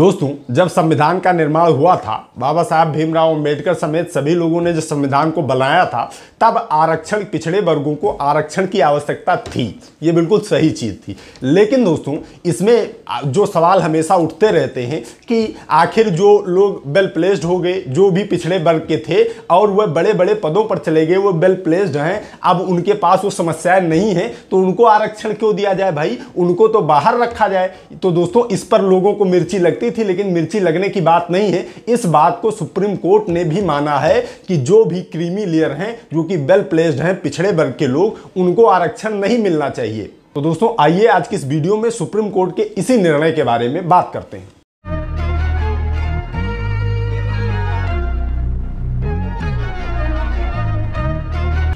दोस्तों जब संविधान का निर्माण हुआ था बाबा साहब भीमराव अंबेडकर समेत सभी लोगों ने जो संविधान को बनाया था तब आरक्षण पिछड़े वर्गों को आरक्षण की आवश्यकता थी ये बिल्कुल सही चीज़ थी लेकिन दोस्तों इसमें जो सवाल हमेशा उठते रहते हैं कि आखिर जो लोग वेल प्लेस्ड हो गए जो भी पिछड़े वर्ग के थे और वह बड़े बड़े पदों पर चले गए वह वेल प्लेस्ड हैं अब उनके पास वो समस्याएं नहीं हैं तो उनको आरक्षण क्यों दिया जाए भाई उनको तो बाहर रखा जाए तो दोस्तों इस पर लोगों को मिर्ची लगती लगती थी लेकिन मिर्ची लगने की बात नहीं है इस बात को सुप्रीम कोर्ट ने भी माना है कि जो भी क्रीमी लेयर हैं जो कि वेल प्लेस्ड हैं पिछड़े वर्ग के लोग उनको आरक्षण नहीं मिलना चाहिए तो दोस्तों आइए आज की इस वीडियो में सुप्रीम कोर्ट के इसी निर्णय के बारे में बात करते हैं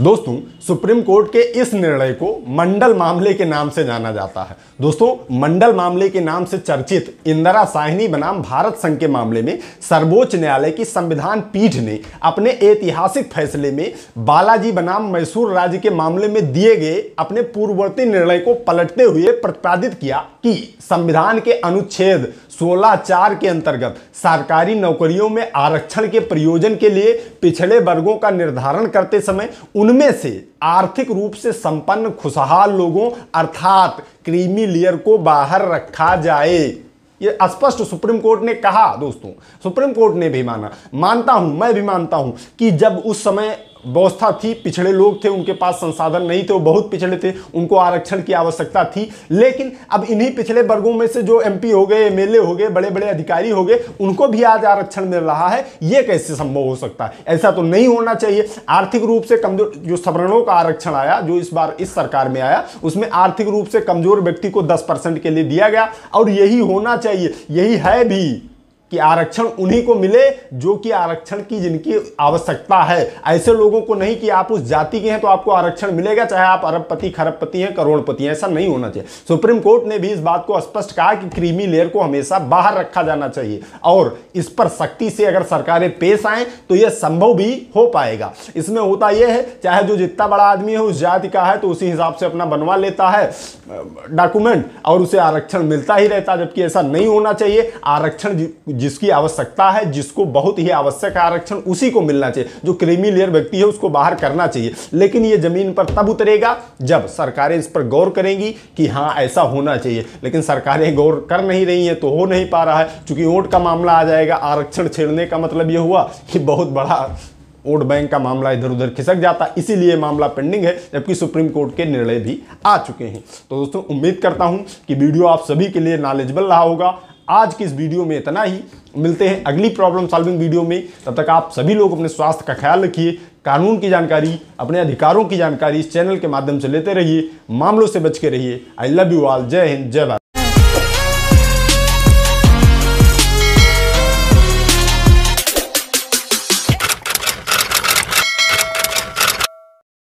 दोस्तों सुप्रीम कोर्ट के इस निर्णय को मंडल मामले के नाम से जाना जाता है दोस्तों मंडल मामले के नाम से चर्चित इंदिरा साहिनी बनाम भारत संघ के मामले में सर्वोच्च न्यायालय की संविधान पीठ ने अपने ऐतिहासिक फैसले में बालाजी बनाम मैसूर राज्य के मामले में दिए गए अपने पूर्ववर्ती निर्णय को पलटते हुए प्रतिपादित किया कि संविधान के अनुच्छेद सोलह चार के अंतर्गत सरकारी नौकरियों में आरक्षण के प्रयोजन के लिए पिछड़े वर्गों का निर्धारण करते समय उनमें से आर्थिक रूप से संपन्न खुशहाल लोगों अर्थात क्रीमी लेयर को बाहर रखा जाए ये स्पष्ट सुप्रीम कोर्ट ने कहा दोस्तों सुप्रीम कोर्ट ने भी माना मानता हूं मैं भी मानता हूं कि जब उस समय व्यवस्था थी पिछड़े लोग थे उनके पास संसाधन नहीं थे वो बहुत पिछड़े थे उनको आरक्षण की आवश्यकता थी लेकिन अब इन्हीं पिछड़े वर्गों में से जो एम हो गए एम हो गए बड़े बड़े अधिकारी हो गए उनको भी आज आरक्षण मिल रहा है ये कैसे संभव हो सकता है ऐसा तो नहीं होना चाहिए आर्थिक रूप से कमजोर जो सवर्णों का आरक्षण आया जो इस बार इस सरकार में आया उसमें आर्थिक रूप से कमजोर व्यक्ति को दस परसेंट के लिए दिया गया और यही होना चाहिए यही है भी कि आरक्षण उन्हीं को मिले जो कि आरक्षण की जिनकी आवश्यकता है ऐसे लोगों को नहीं कि आप उस जाति के हैं तो आपको आरक्षण मिलेगा चाहे आप अरबपति खरबपति हैं करोड़पति हैं ऐसा नहीं होना चाहिए सुप्रीम कोर्ट ने भी इस बात को स्पष्ट कहा कि क्रीमी लेयर को हमेशा बाहर रखा जाना चाहिए और इस पर सख्ती से अगर सरकारें पेश आए तो यह संभव भी हो पाएगा इसमें होता यह है चाहे जो जितना बड़ा आदमी है उस जाति का है तो उसी हिसाब से अपना बनवा लेता है डॉक्यूमेंट और उसे आरक्षण मिलता ही रहता जबकि ऐसा नहीं होना चाहिए आरक्षण जिसकी आवश्यकता है जिसको बहुत ही आवश्यक आरक्षण उसी को मिलना चाहिए जो क्रीमिलियर व्यक्ति है उसको बाहर करना चाहिए लेकिन ये जमीन पर तब उतरेगा जब सरकारें इस पर गौर करेंगी कि हाँ ऐसा होना चाहिए लेकिन सरकारें गौर कर नहीं रही हैं तो हो नहीं पा रहा है चूंकि वोट का मामला आ जाएगा आरक्षण छेड़ने का मतलब ये हुआ कि बहुत बड़ा वोट बैंक का मामला इधर उधर खिसक जाता है इसीलिए मामला पेंडिंग है जबकि सुप्रीम कोर्ट के निर्णय भी आ चुके हैं तो दोस्तों उम्मीद करता हूँ कि वीडियो आप सभी के लिए नॉलेजबल रहा होगा आज की इस वीडियो में इतना ही मिलते हैं अगली प्रॉब्लम सॉल्विंग वीडियो में तब तक आप सभी लोग अपने स्वास्थ्य का ख्याल रखिए कानून की जानकारी अपने अधिकारों की जानकारी इस चैनल के माध्यम से लेते रहिए मामलों से बच के रहिए आई लव यू ऑल जय हिंद जय भारत